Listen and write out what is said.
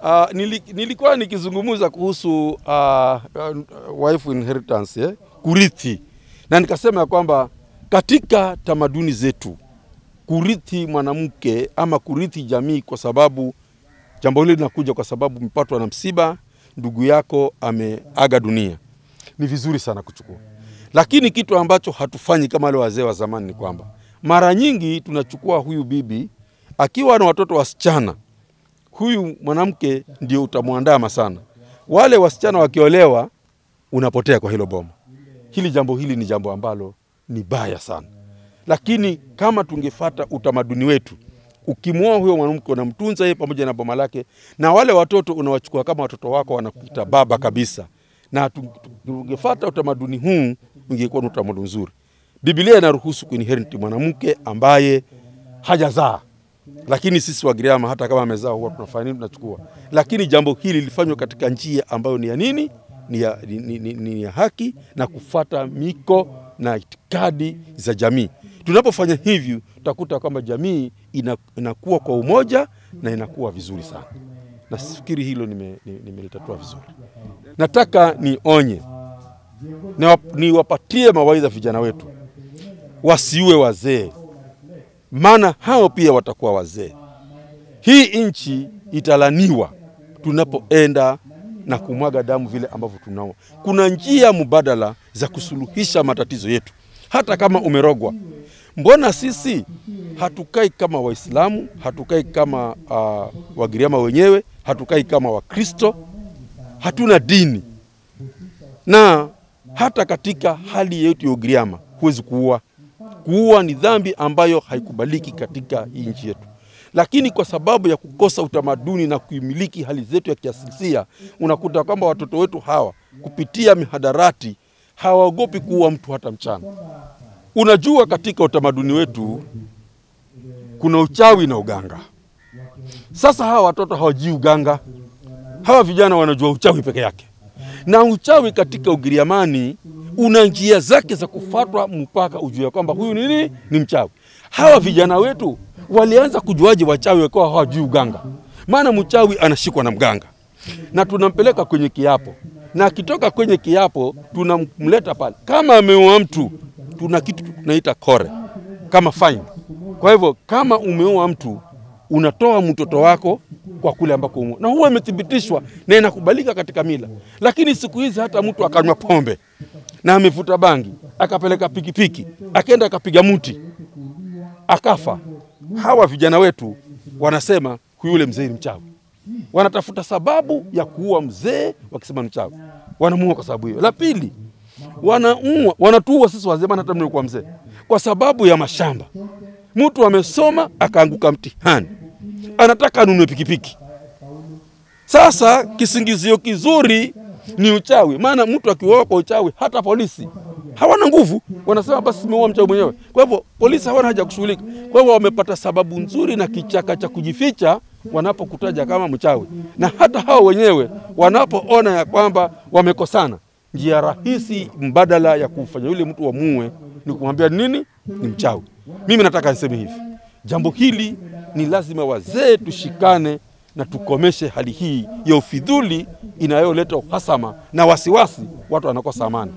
uh, nili, nilikuwa nikizungumza kuhusu uh, wife inheritance eh? kurithi, na nikasema ya kwamba katika tamaduni zetu kurithi mwanamke ama kurithi jamii, kwa sababu jambo hili linakuja kwa sababu umepatwa na msiba, ndugu yako ameaga dunia, ni vizuri sana kuchukua. Lakini kitu ambacho hatufanyi kama wale wazee wa zamani ni kwamba mara nyingi tunachukua huyu bibi Akiwa na watoto wasichana, huyu mwanamke ndio utamwandama sana. Wale wasichana wakiolewa, unapotea kwa hilo boma Hili jambo hili ni jambo ambalo ni baya sana, lakini kama tungefata utamaduni wetu ukimwoa huyo mwanamke unamtunza yeye pamoja na boma lake, na wale watoto unawachukua kama watoto wako, wanakuita baba kabisa. Na tungefata utamaduni huu, ungekuwa ni utamaduni mzuri. Biblia inaruhusu kuinherit mwanamke ambaye hajazaa. Lakini sisi Wagiriama hata kama amezaa huwa tunafanya nini? Tunachukua. Lakini jambo hili lilifanywa katika njia ambayo ni ya nini? Ni ya, ni, ni, ni, ni ya haki na kufata miko na itikadi za jamii. Tunapofanya hivyo, tutakuta kwamba jamii inakuwa kwa umoja na inakuwa vizuri sana, na sifikiri hilo nimelitatua nime vizuri. Nataka nionye niwapatie mawaidha vijana wetu wasiwe wazee maana hao pia watakuwa wazee. Hii nchi italaniwa tunapoenda na kumwaga damu vile ambavyo tunao. Kuna njia mbadala za kusuluhisha matatizo yetu, hata kama umerogwa. Mbona sisi hatukai kama Waislamu, hatukai kama uh, Wagiriama wenyewe, hatukai kama Wakristo, hatuna dini na hata katika hali yetu ya Ugiriama huwezi kuua kuua ni dhambi ambayo haikubaliki katika hii nchi yetu, lakini kwa sababu ya kukosa utamaduni na kuimiliki hali zetu ya kiasilia, unakuta kwamba watoto wetu hawa kupitia mihadarati hawaogopi kuua mtu hata mchana. Unajua, katika utamaduni wetu kuna uchawi na uganga. Sasa hawa watoto hawajui uganga, hawa vijana wanajua uchawi peke yake, na uchawi katika Ugiriamani una njia zake za kufatwa mpaka ujue kwamba huyu nini ni mchawi. Hawa vijana wetu walianza kujuaje wachawi wakiwa hawajui uganga? Maana mchawi anashikwa na mganga na tunampeleka kwenye kiapo, na akitoka kwenye kiapo tunamleta pale. Kama ameua mtu, tuna kitu tunaita kore kama fine. Kwa hivyo kama umeua mtu, unatoa mtoto wako kwa kule ambako umo, na huwa imethibitishwa na inakubalika katika mila. Lakini siku hizi hata mtu akanywa pombe na amevuta bangi, akapeleka pikipiki, akaenda akapiga mti, akafa. Hawa vijana wetu wanasema yule mzee ni mchawi, wanatafuta sababu ya kuua mzee wakisema mchawi, wanamuua kwa sababu hiyo. La pili, wanaua wanatuua sisi wazee, maana hata mlikuwa mzee, kwa sababu ya mashamba. Mtu amesoma akaanguka mtihani, anataka anunue pikipiki. Sasa kisingizio kizuri ni uchawi. Maana mtu akiuawa kwa uchawi, hata polisi hawana nguvu, wanasema basi simeua mchawi mwenyewe. Kwa hivyo polisi hawana haja kushughulika. Kwa hivyo wamepata sababu nzuri na kichaka cha kujificha wanapokutaja kama mchawi, na hata hao wenyewe wanapoona ya kwamba wamekosana, njia rahisi mbadala ya kufanya yule mtu wamue ni kumwambia nini, ni mchawi. Mimi nataka niseme hivi, jambo hili ni lazima wazee tushikane na tukomeshe hali hii ya ufidhuli inayoleta uhasama na wasiwasi, watu wanakosa amani.